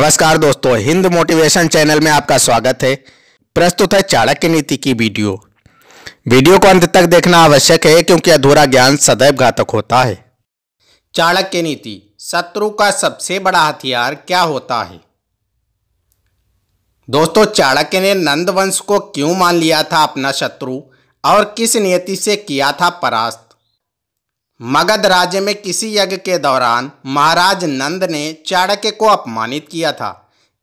नमस्कार दोस्तों Hind motivation channel में आपका स्वागत है प्रस्तुत है चाणक्य नीति की वीडियो वीडियो को अंत तक देखना आवश्यक है क्योंकि अधूरा ज्ञान सदैव घातक होता है चाणक्य नीति शत्रु का सबसे बड़ा हथियार क्या होता है दोस्तों चाणक्य ने नंद वंश को क्यों मान लिया था अपना शत्रु और किस नीति से किया था परास्त मगध राज्य में किसी यज्ञ के दौरान महाराज नंद ने चाणक्य को अपमानित किया था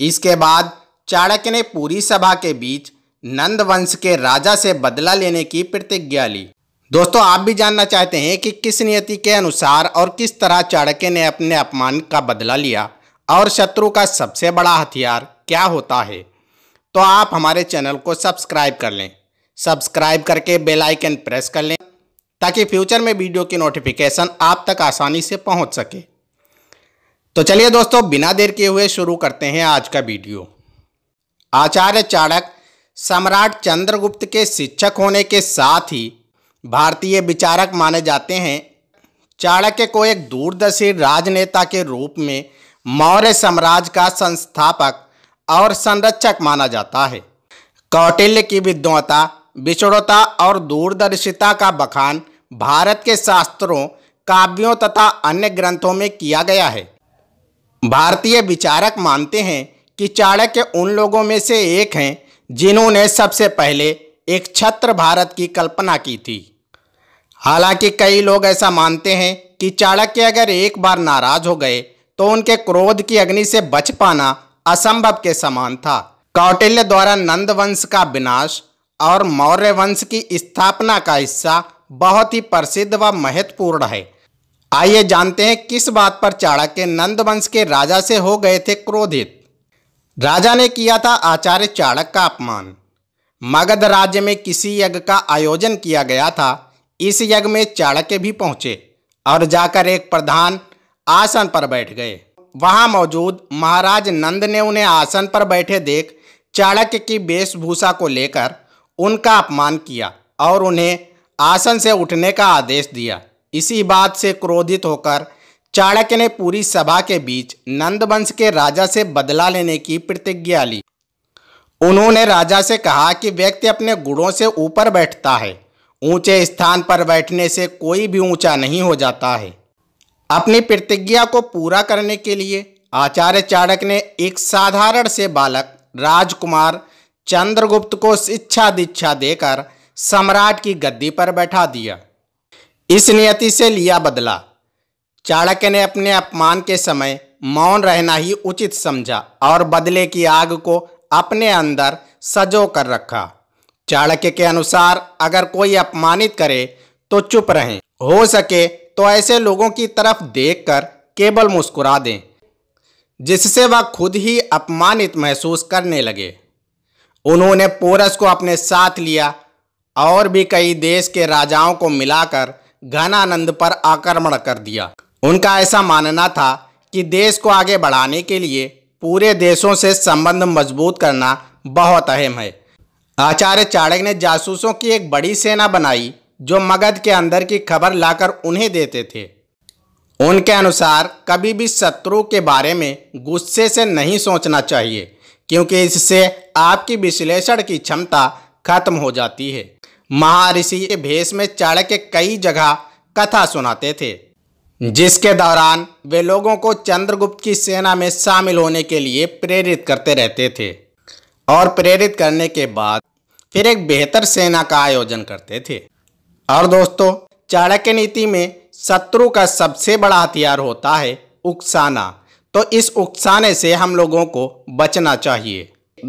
इसके बाद चाणक्य ने पूरी सभा के बीच नंद वंश के राजा से बदला लेने की प्रतिज्ञा ली दोस्तों आप भी जानना चाहते हैं कि किस नियति के अनुसार और किस तरह चाणक्य ने अपने अपमान का बदला लिया और शत्रु का सबसे बड़ा हथियार क्या होता है तो आप हमारे चैनल को सब्सक्राइब कर लें सब्सक्राइब करके बेलाइकन प्रेस कर लें ताकि फ्यूचर में वीडियो की नोटिफिकेशन आप तक आसानी से पहुंच सके तो चलिए दोस्तों बिना देर किए हुए शुरू करते हैं आज का वीडियो आचार्य चाणक सम्राट चंद्रगुप्त के शिक्षक होने के साथ ही भारतीय विचारक माने जाते हैं चाणक्य को एक दूरदर्शी राजनेता के रूप में मौर्य साम्राज्य का संस्थापक और संरक्षक माना जाता है कौटिल्य की विद्वता विचुड़ता और दूरदर्शिता का बखान भारत के शास्त्रों काव्यों तथा अन्य ग्रंथों में किया गया है भारतीय विचारक मानते हैं कि चाणक्य उन लोगों में से एक हैं जिन्होंने सबसे पहले एक छत्र भारत की कल्पना की थी हालांकि कई लोग ऐसा मानते हैं कि चाणक्य अगर एक बार नाराज हो गए तो उनके क्रोध की अग्नि से बच पाना असंभव के समान था कौटिल्य द्वारा नंद वंश का विनाश और मौर्य वंश की स्थापना का हिस्सा बहुत ही प्रसिद्ध व महत्वपूर्ण है आइए जानते हैं किस बात पर चाणक्य नंद वंश के राजा से हो गए थे क्रोधित राजा ने किया था आचार्य चाणक का अपमान मगध राज्य में किसी यज्ञ का आयोजन किया गया था इस यज्ञ में चाणक्य भी पहुंचे और जाकर एक प्रधान आसन पर बैठ गए वहां मौजूद महाराज नंद ने उन्हें आसन पर बैठे देख चाणक्य की वेशभूषा को लेकर उनका अपमान किया और उन्हें आसन से उठने का आदेश दिया इसी बात से क्रोधित होकर चाणक्य ने पूरी सभा के बीच नंदवंश के राजा से बदला लेने की प्रतिज्ञा ली उन्होंने राजा से कहा कि व्यक्ति अपने गुणों से ऊपर बैठता है ऊंचे स्थान पर बैठने से कोई भी ऊंचा नहीं हो जाता है अपनी प्रतिज्ञा को पूरा करने के लिए आचार्य चाणक्य ने एक साधारण से बालक राजकुमार चंद्रगुप्त को शिक्षा दीक्षा देकर सम्राट की गद्दी पर बैठा दिया इस नियति से लिया बदला चाणक्य ने अपने अपमान के समय मौन रहना ही उचित समझा और बदले की आग को अपने अंदर सजो कर रखा चाणक्य के अनुसार अगर कोई अपमानित करे तो चुप रहें हो सके तो ऐसे लोगों की तरफ देखकर केवल मुस्कुरा दें जिससे वह खुद ही अपमानित महसूस करने लगे उन्होंने पोरस को अपने साथ लिया और भी कई देश के राजाओं को मिलाकर घनानंद पर आक्रमण कर दिया उनका ऐसा मानना था कि देश को आगे बढ़ाने के लिए पूरे देशों से संबंध मजबूत करना बहुत अहम है आचार्य चाणक्य ने जासूसों की एक बड़ी सेना बनाई जो मगध के अंदर की खबर लाकर उन्हें देते थे उनके अनुसार कभी भी शत्रु के बारे में गुस्से से नहीं सोचना चाहिए क्योंकि इससे आपकी विश्लेषण की क्षमता खत्म हो जाती है महर्षि भेष में चाणक्य कई जगह कथा सुनाते थे जिसके दौरान वे लोगों को चंद्रगुप्त की सेना में शामिल होने के लिए प्रेरित करते रहते थे और प्रेरित करने के बाद फिर एक बेहतर सेना का आयोजन करते थे और दोस्तों चाणक्य नीति में शत्रु का सबसे बड़ा हथियार होता है उकसाना तो इस उकसाने से हम लोगों को बचना चाहिए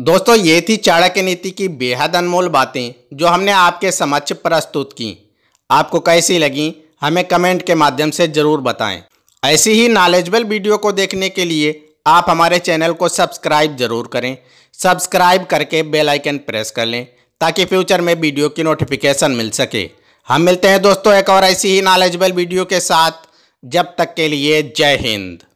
दोस्तों ये थी चाणक्य नीति की बेहद अनमोल बातें जो हमने आपके समक्ष प्रस्तुत की आपको कैसी लगी हमें कमेंट के माध्यम से ज़रूर बताएं ऐसी ही नॉलेजबल वीडियो को देखने के लिए आप हमारे चैनल को सब्सक्राइब जरूर करें सब्सक्राइब करके बेल आइकन प्रेस कर लें ताकि फ्यूचर में वीडियो की नोटिफिकेशन मिल सके हम मिलते हैं दोस्तों एक और ऐसी ही नॉलेजबल वीडियो के साथ जब तक के लिए जय हिंद